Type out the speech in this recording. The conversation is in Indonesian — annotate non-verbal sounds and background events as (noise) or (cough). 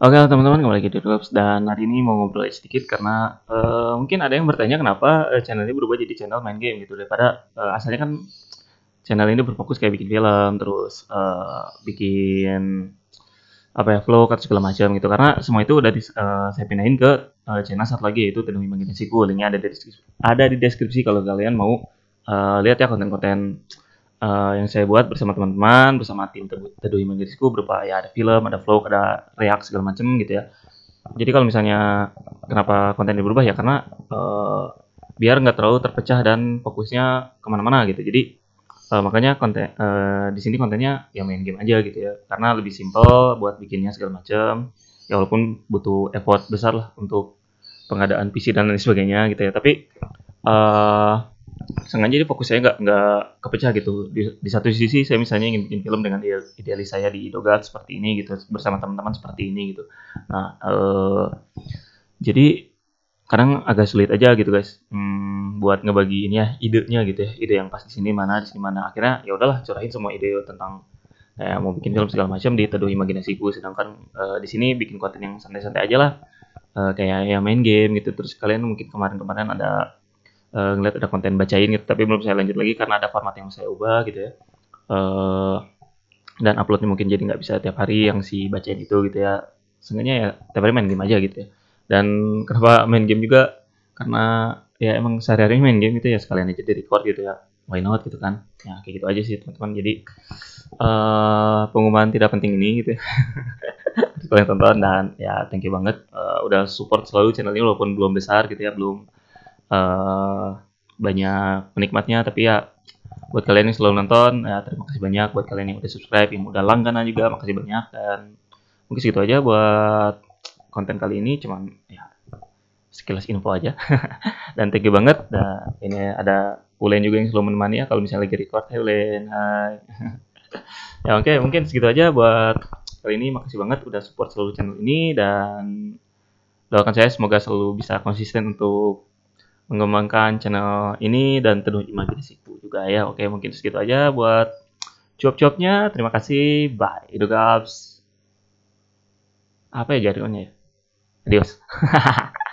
Oke okay, teman-teman kembali lagi di Drops dan hari ini mau ngobrol sedikit karena uh, mungkin ada yang bertanya kenapa eh, channel ini berubah jadi channel main game gitu daripada uh, asalnya kan channel ini berfokus kayak bikin film terus uh, bikin apa ya vlog atau segala macam gitu karena semua itu udah di, uh, saya pindahin ke uh, channel satu lagi yaitu Tenung Imajinasiku linknya ada di deskripsi, ada di deskripsi kalau kalian mau uh, lihat ya konten-konten uh, yang saya buat bersama teman-teman, bersama tim Teduh Imagrisku berupa ya ada film, ada vlog ada react segala macam gitu ya. Jadi kalau misalnya kenapa konten ini berubah ya karena uh, biar nggak terlalu terpecah dan fokusnya kemana-mana gitu. Jadi uh, makanya konten uh, di sini kontennya ya main game aja gitu ya karena lebih simple buat bikinnya segala macam. Ya walaupun butuh effort besar lah untuk pengadaan PC dan lain sebagainya gitu ya. Tapi uh, sengaja dia fokus saya nggak nggak kepecah gitu di, di satu sisi saya misalnya ingin bikin film dengan idealis saya di Dogat seperti ini gitu bersama teman-teman seperti ini gitu nah eh, jadi kadang agak sulit aja gitu guys hmm, buat ngebagi ini ya idenya gitu ya ide yang pas di sini mana di sini mana akhirnya ya udahlah curahin semua ide tentang ya, mau bikin film segala macam di teduh imajinasiku sedangkan eh, di sini bikin konten yang santai-santai aja lah eh, kayak ya main game gitu terus kalian mungkin kemarin-kemarin ada uh, ngeliat ada konten bacain gitu tapi belum saya lanjut lagi karena ada format yang saya ubah gitu ya uh, dan uploadnya mungkin jadi nggak bisa tiap hari yang si bacain itu gitu ya seenggaknya ya tiap hari main game aja gitu ya dan kenapa main game juga karena ya emang sehari-hari main game gitu ya sekalian aja di record gitu ya why not gitu kan ya kayak gitu aja sih teman-teman jadi uh, pengumuman tidak penting ini gitu ya kalian (laughs) tonton dan ya thank you banget uh, udah support selalu channel ini walaupun belum besar gitu ya belum uh, banyak penikmatnya tapi ya buat kalian yang selalu nonton ya terima kasih banyak buat kalian yang udah subscribe yang udah langganan juga makasih banyak dan mungkin segitu aja buat konten kali ini cuman ya sekilas info aja (laughs) dan thank you banget dan ini ada Ulen juga yang selalu menemani ya kalau misalnya lagi record hey Ulen hai (laughs) ya oke okay, mungkin segitu aja buat kali ini makasih banget udah support selalu channel ini dan doakan saya semoga selalu bisa konsisten untuk mengembangkan channel ini dan di imajinasiku juga ya. Oke, mungkin segitu aja buat job-jobnya. Terima kasih. Bye. Idogaps. Apa ya jargonnya ya? Adios. (laughs)